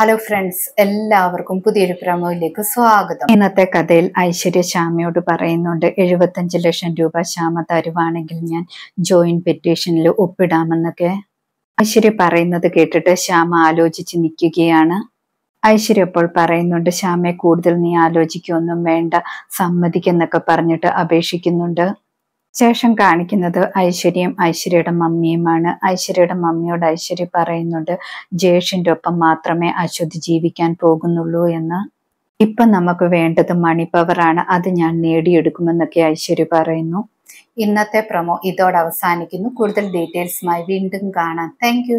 hello friends എല്ലാവർക്കും പുതിയൊരു പ്രമോയിലേക്ക് സ്വാഗതം ഇന്നത്തെ കഥയിൽ ഐശ്വര്യ ശ്യാമയോട് പറയുന്നുണ്ട് എഴുപത്തഞ്ച് ലക്ഷം രൂപ ശ്യാമ തരുവാണെങ്കിൽ ഞാൻ ജോയിന്റ് പെറ്റീഷനിൽ ഒപ്പിടാമെന്നൊക്കെ ഐശ്വര്യ പറയുന്നത് കേട്ടിട്ട് ശ്യാമ ആലോചിച്ച് നിൽക്കുകയാണ് ഐശ്വര്യ അപ്പോൾ പറയുന്നുണ്ട് ശ്യാമയെ കൂടുതൽ നീ ആലോചിക്കൊന്നും വേണ്ട സമ്മതിക്കെന്നൊക്കെ പറഞ്ഞിട്ട് അപേക്ഷിക്കുന്നുണ്ട് ശേഷം കാണിക്കുന്നത് ഐശ്വര്യം ഐശ്വര്യയുടെ മമ്മിയുമാണ് ഐശ്വര്യയുടെ മമ്മിയോട് ഐശ്വര്യ പറയുന്നുണ്ട് ജേഷിന്റെ ഒപ്പം മാത്രമേ അശ്വതി ജീവിക്കാൻ പോകുന്നുള്ളൂ എന്ന് ഇപ്പൊ നമുക്ക് വേണ്ടത് മണി പവറാണ് അത് ഞാൻ നേടിയെടുക്കുമെന്നൊക്കെ ഐശ്വര്യ പറയുന്നു ഇന്നത്തെ പ്രൊമോ ഇതോടെ അവസാനിക്കുന്നു കൂടുതൽ ഡീറ്റെയിൽസുമായി വീണ്ടും കാണാം താങ്ക്